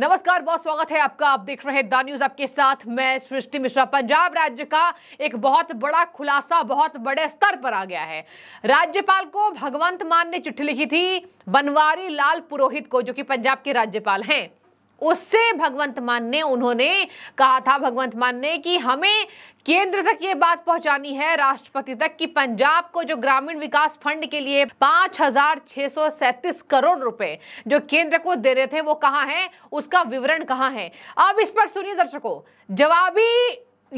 नमस्कार बहुत स्वागत है आपका आप देख रहे हैं द न्यूज आपके साथ मैं सृष्टि मिश्रा पंजाब राज्य का एक बहुत बड़ा खुलासा बहुत बड़े स्तर पर आ गया है राज्यपाल को भगवंत मान ने चिट्ठी लिखी थी बनवारी लाल पुरोहित को जो कि पंजाब के राज्यपाल हैं उससे भगवंत मान ने उन्होंने कहा था भगवंत मान ने कि हमें केंद्र तक ये बात पहुंचानी है राष्ट्रपति तक कि पंजाब को जो ग्रामीण विकास फंड के लिए पांच हजार छह सौ सैंतीस करोड़ रुपए जो केंद्र को दे रहे थे वो कहाँ है उसका विवरण कहाँ है अब इस पर सुनिए दर्शकों जवाबी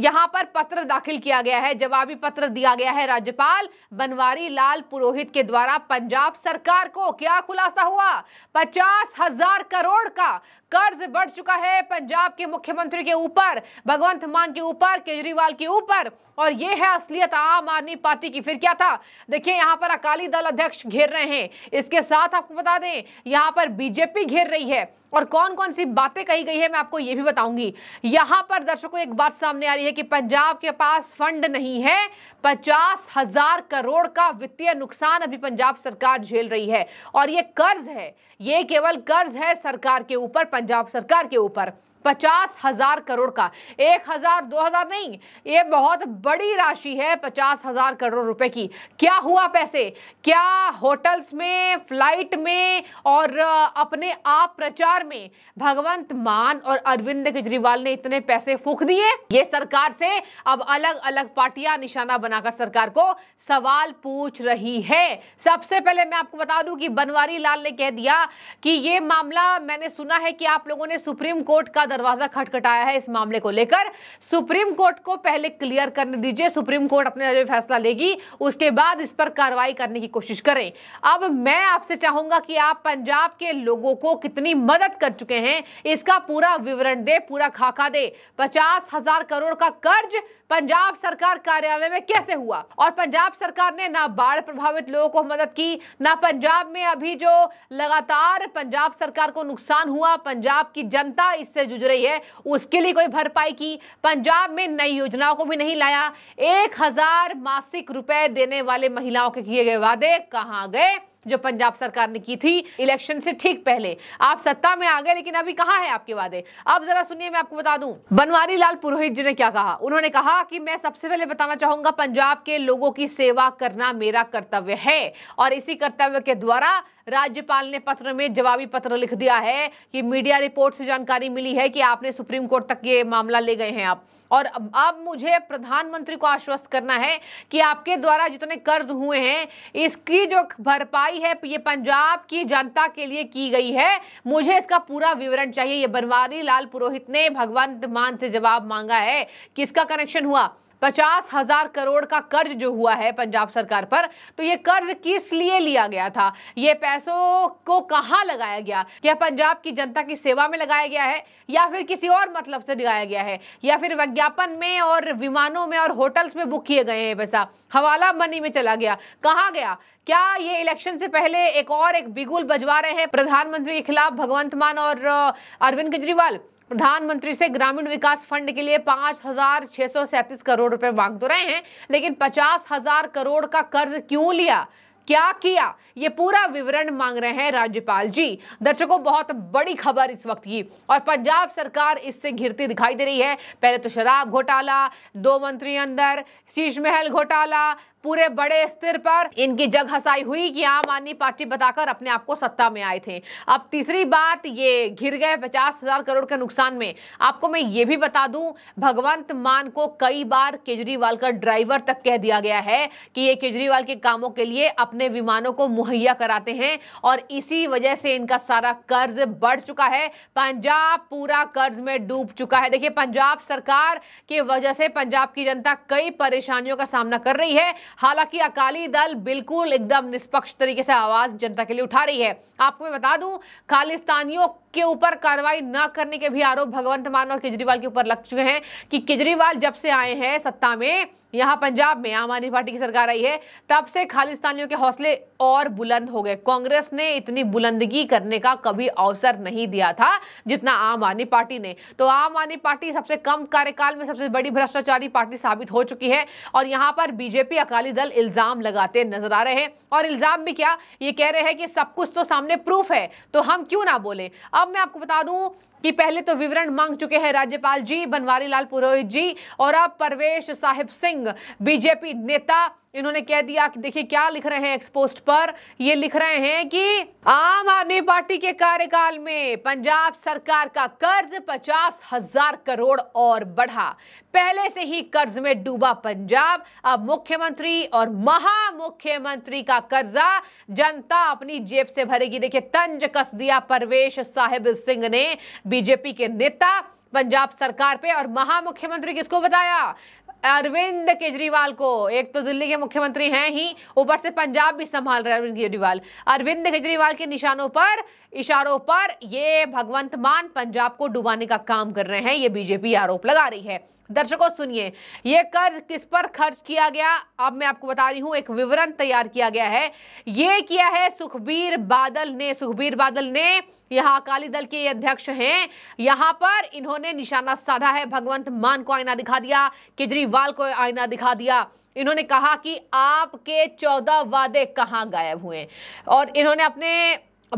यहाँ पर पत्र दाखिल किया गया है जवाबी पत्र दिया गया है राज्यपाल बनवारी लाल पुरोहित के द्वारा पंजाब सरकार को क्या खुलासा हुआ पचास हजार करोड़ का कर्ज बढ़ चुका है पंजाब के मुख्यमंत्री के ऊपर भगवंत मान के ऊपर केजरीवाल के ऊपर और ये है असलियत आम आदमी पार्टी की फिर क्या था देखिए यहाँ पर अकाली दल अध्यक्ष घेर रहे हैं इसके साथ आपको बता दें यहाँ पर बीजेपी घेर रही है और कौन कौन सी बातें कही गई है मैं आपको ये भी बताऊंगी यहाँ पर दर्शकों एक बात सामने आ रही है कि पंजाब के पास फंड नहीं है पचास हजार करोड़ का वित्तीय नुकसान अभी पंजाब सरकार झेल रही है और ये कर्ज है ये केवल कर्ज है सरकार के ऊपर पंजाब सरकार के ऊपर पचास हजार करोड़ का एक हजार दो हजार नहीं ये बहुत बड़ी राशि है पचास हजार करोड़ रुपए की क्या हुआ पैसे क्या होटल्स में फ्लाइट में और अपने आप प्रचार में भगवंत मान और अरविंद केजरीवाल ने इतने पैसे फूक दिए ये सरकार से अब अलग अलग पार्टियां निशाना बनाकर सरकार को सवाल पूछ रही है सबसे पहले मैं आपको बता दूं कि बनवारी लाल ने कह दिया कि ये मामला मैंने सुना है कि आप लोगों ने सुप्रीम कोर्ट का दरवाजा खटखटाया है इस मामले को लेकर सुप्रीम कोर्ट को पहले क्लियर करने दीजिए सुप्रीम कोर्ट अपने जो फैसला लेगी उसके बाद इस पर कार्रवाई करने की कोशिश करें अब मैं आपसे चाहूंगा कि आप पंजाब के लोगों को कितनी मदद कर चुके हैं इसका पूरा विवरण दे पूरा खाका दे पचास हजार करोड़ का कर्ज पंजाब सरकार कार्यालय में कैसे हुआ और पंजाब सरकार ने ना बाढ़ प्रभावित लोगों को मदद की ना पंजाब में अभी जो लगातार पंजाब सरकार को नुकसान हुआ पंजाब की जनता इससे जूझ रही है उसके लिए कोई भरपाई की पंजाब में नई योजनाओं को भी नहीं लाया एक हजार मासिक रुपए देने वाले महिलाओं के किए गए वादे कहाँ गए जो पंजाब सरकार ने की थी इलेक्शन से ठीक पहले आप सत्ता में आ गए लेकिन अभी कहाँ है आपके वादे अब जरा सुनिए मैं आपको बता दूं बनवारी लाल पुरोहित जी ने क्या कहा उन्होंने कहा कि मैं सबसे पहले बताना चाहूंगा पंजाब के लोगों की सेवा करना मेरा कर्तव्य है और इसी कर्तव्य के द्वारा राज्यपाल ने पत्र में जवाबी पत्र लिख दिया है कि मीडिया रिपोर्ट से जानकारी मिली है कि आपने सुप्रीम कोर्ट तक ये मामला ले गए हैं आप और अब मुझे प्रधानमंत्री को आश्वस्त करना है कि आपके द्वारा जितने कर्ज हुए हैं इसकी जो भरपाई है ये पंजाब की जनता के लिए की गई है मुझे इसका पूरा विवरण चाहिए ये बनवारी लाल पुरोहित ने भगवंत मान से जवाब मांगा है किसका कनेक्शन हुआ पचास हजार करोड़ का कर्ज जो हुआ है पंजाब सरकार पर तो ये कर्ज किस लिए लिया गया था ये पैसों को कहाँ लगाया गया क्या पंजाब की जनता की सेवा में लगाया गया है या फिर किसी और मतलब से लगाया गया है या फिर विज्ञापन में और विमानों में और होटल्स में बुक किए गए हैं पैसा हवाला मनी में चला गया कहाँ गया क्या ये इलेक्शन से पहले एक और एक बिगुल बजवा रहे हैं प्रधानमंत्री के खिलाफ भगवंत मान और अरविंद केजरीवाल प्रधानमंत्री से ग्रामीण विकास फंड के लिए पांच हजार छह सौ सैंतीस करोड़ रुपए मांग तो रहे हैं लेकिन पचास हजार करोड़ का कर्ज क्यों लिया क्या किया ये पूरा विवरण मांग रहे हैं राज्यपाल जी दर्शकों बहुत बड़ी खबर इस वक्त की और पंजाब सरकार इससे घिरती दिखाई दे रही है पहले तो शराब घोटाला दो मंत्री अंदर शीश महल घोटाला पूरे बड़े स्तर पर इनकी जग हसाई हुई कि आम आदमी पार्टी बताकर अपने आप को सत्ता में आए थे अब तीसरी बात ये घिर गए पचास हजार करोड़ के नुकसान में आपको मैं ये भी बता दूं भगवंत मान को कई बार केजरीवाल का ड्राइवर तक कह दिया गया है कि ये केजरीवाल के कामों के लिए अपने विमानों को मुहैया कराते हैं और इसी वजह से इनका सारा कर्ज बढ़ चुका है पंजाब पूरा कर्ज में डूब चुका है देखिए पंजाब सरकार की वजह से पंजाब की जनता कई परेशानियों का सामना कर रही है हालांकि अकाली दल बिल्कुल एकदम निष्पक्ष तरीके से आवाज जनता के लिए उठा रही है आपको मैं बता दूं खालिस्तानियों के ऊपर कार्रवाई न करने के भी आरोप भगवंत मान और केजरीवाल के ऊपर लग चुके हैं कि केजरीवाल जब से आए हैं सत्ता में यहाँ पंजाब में आम आदमी पार्टी की सरकार आई है तब से खालिस्तानियों के हौसले और बुलंद हो गए कांग्रेस ने इतनी बुलंदगी करने का कभी अवसर नहीं दिया था जितना आम आदमी पार्टी ने तो आम आदमी पार्टी सबसे कम कार्यकाल में सबसे बड़ी भ्रष्टाचारी पार्टी साबित हो चुकी है और यहाँ पर बीजेपी अकाली दल इल्जाम लगाते नजर आ रहे हैं और इल्जाम भी क्या ये कह रहे हैं कि सब कुछ तो सामने प्रूफ है तो हम क्यों ना बोले अब अब मैं आपको बता दूं कि पहले तो विवरण मांग चुके हैं राज्यपाल जी बनवारी लाल पुरोहित जी और अब परवेश साहिब सिंह बीजेपी नेता इन्होंने कह दिया कि देखिए क्या लिख रहे हैं एक्सपोस्ट पर ये लिख रहे हैं कि आम आदमी पार्टी के कार्यकाल में पंजाब सरकार का कर्ज पचास हजार करोड़ और बढ़ा पहले से ही कर्ज में डूबा पंजाब अब मुख्यमंत्री और महा मुख्यमंत्री का कर्जा जनता अपनी जेब से भरेगी देखिए तंज कस दिया परवेश साहिब सिंह ने बीजेपी के नेता पंजाब सरकार पे और महामुख्यमंत्री किसको बताया अरविंद केजरीवाल को एक तो दिल्ली के मुख्यमंत्री हैं ही ऊपर से पंजाब भी संभाल रहे अरविंद केजरीवाल अरविंद केजरीवाल के निशानों पर इशारों पर ये भगवंत मान पंजाब को डुबाने का काम कर रहे हैं ये बीजेपी आरोप लगा रही है दर्शकों सुनिए यह कर्ज किस पर खर्च किया गया अब मैं आपको बता रही हूं एक विवरण तैयार किया गया है ये किया है सुखबीर बादल ने सुखबीर बादल ने यहाँ अकाली दल के अध्यक्ष हैं यहाँ पर इन्होंने निशाना साधा है भगवंत मान को आईना दिखा दिया केजरीवाल को आईना दिखा दिया इन्होंने कहा कि आपके चौदह वादे कहाँ गायब हुए और इन्होंने अपने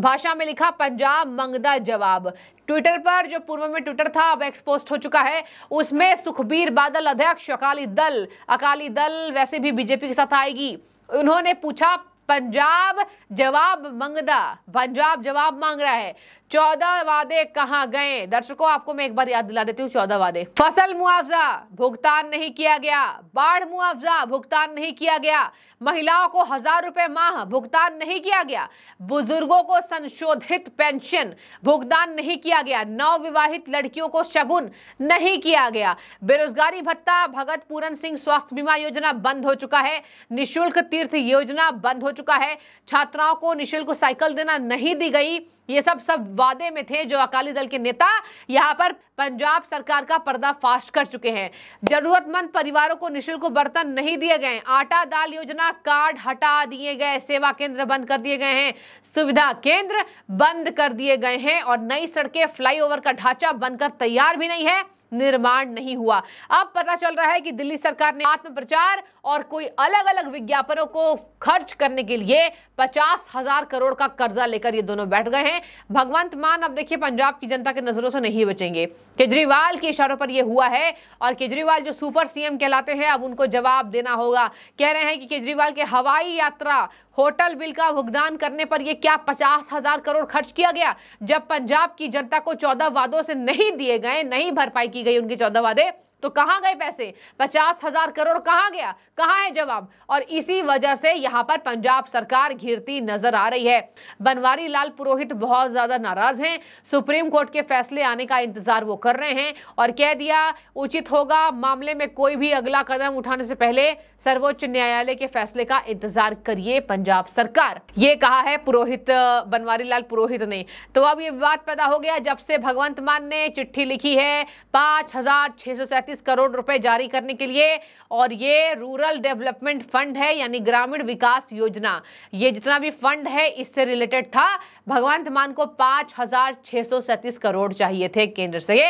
भाषा में लिखा पंजाब मंगदा जवाब ट्विटर पर जो पूर्व में ट्विटर था अब एक्सपोस्ट हो चुका है उसमें सुखबीर बादल अध्यक्ष अकाली दल अकाली दल वैसे भी बीजेपी के साथ आएगी उन्होंने पूछा पंजाब जवाब मंगदा पंजाब जवाब मांग रहा है चौदह वादे कहाँ गए दर्शकों आपको मैं एक बार याद दिला देती हूँ चौदह वादे फसल मुआवजा भुगतान नहीं किया गया बाढ़ मुआवजा भुगतान नहीं किया गया महिलाओं को हजार रुपए माह भुगतान नहीं किया गया बुजुर्गों को संशोधित पेंशन भुगतान नहीं किया गया नवविवाहित लड़कियों को शगुन नहीं किया गया बेरोजगारी भत्ता भगत पूरन सिंह स्वास्थ्य बीमा योजना बंद हो चुका है निःशुल्क तीर्थ योजना बंद हो चुका है छात्राओं को निःशुल्क साइकिल देना नहीं दी गई ये सब सब वादे में थे जो अकाली दल के नेता यहाँ पर पंजाब सरकार का पर्दाफाश कर चुके हैं जरूरतमंद परिवारों को निशुल्क बर्तन नहीं दिए गए आटा दाल योजना कार्ड हटा दिए गए सेवा केंद्र बंद कर दिए गए हैं सुविधा केंद्र बंद कर दिए गए हैं और नई सड़कें फ्लाईओवर का ढांचा बनकर तैयार भी नहीं है निर्माण नहीं हुआ अब पता चल रहा है कि दिल्ली सरकार ने आत्म प्रचार और कोई अलग अलग विज्ञापनों को खर्च करने के लिए पचास हजार करोड़ का कर्जा लेकर ये दोनों बैठ गए हैं भगवंत मान अब देखिए पंजाब की जनता के नजरों से नहीं बचेंगे केजरीवाल के इशारों पर यह हुआ है और केजरीवाल जो सुपर सीएम कहलाते हैं अब उनको जवाब देना होगा कह रहे हैं कि केजरीवाल के हवाई यात्रा होटल बिल का भुगतान करने पर यह क्या पचास हजार करोड़ खर्च किया गया जब पंजाब की जनता को चौदह वादों से नहीं दिए गए नहीं भरपाई की गई उनके चौदह वादे तो कहां गए पैसे पचास हजार करोड़ कहां गया कहां है जवाब और इसी वजह से यहां पर पंजाब सरकार घिरती नजर आ रही है बनवारी लाल पुरोहित बहुत ज्यादा नाराज हैं सुप्रीम कोर्ट के फैसले आने का इंतजार वो कर रहे हैं और कह दिया उचित होगा मामले में कोई भी अगला कदम उठाने से पहले सर्वोच्च न्यायालय के फैसले का इंतजार करिए पंजाब सरकार ये कहा है पुरोहित बनवारी लाल पुरोहित ने तो अब ये विवाद पैदा हो गया जब से भगवंत मान ने चिट्ठी लिखी है पांच हजार छह सौ पैंतीस करोड़ रुपए जारी करने के लिए और ये रूरल डेवलपमेंट फंड है यानी ग्रामीण विकास योजना ये जितना भी फंड है इससे रिलेटेड था भगवंत मान को पांच हजार छह सौ सैंतीस करोड़ चाहिए थे केंद्र से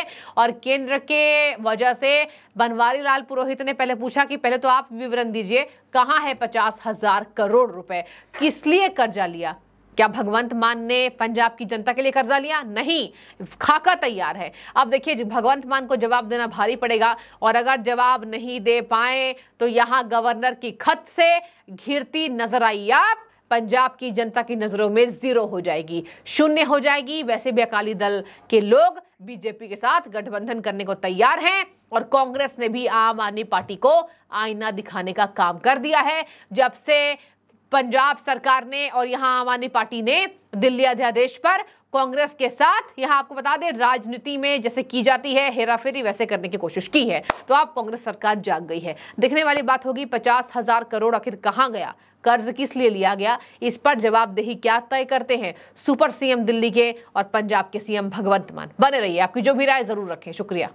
और केंद्र के वजह से बनवारी लाल पुरोहित ने पहले पूछा कि पहले तो आप विवरण दीजिए कहाँ है पचास हजार करोड़ रुपए किस लिए कर्जा लिया क्या भगवंत मान ने पंजाब की जनता के लिए कर्जा लिया नहीं खाका तैयार है अब देखिए भगवंत मान को जवाब देना भारी पड़ेगा और अगर जवाब नहीं दे पाए तो यहाँ गवर्नर की खत से घिरती नजर आई आप पंजाब की जनता की नज़रों में जीरो हो जाएगी शून्य हो जाएगी वैसे भी अकाली दल के लोग बीजेपी के साथ गठबंधन करने को तैयार हैं और कांग्रेस ने भी आम आदमी पार्टी को आईना दिखाने का काम कर दिया है जब से पंजाब सरकार ने और यहां आम आदमी पार्टी ने दिल्ली अध्यादेश पर कांग्रेस के साथ यहां आपको बता दें राजनीति में जैसे की जाती है हेराफेरी वैसे करने की कोशिश की है तो आप कांग्रेस सरकार जाग गई है देखने वाली बात होगी पचास हजार करोड़ आखिर कहाँ गया कर्ज किस लिए लिया गया इस पर जवाबदेही क्या तय करते हैं सुपर सीएम दिल्ली के और पंजाब के सीएम भगवंत मान बने रहिए आपकी जो भी राय जरूर रखें शुक्रिया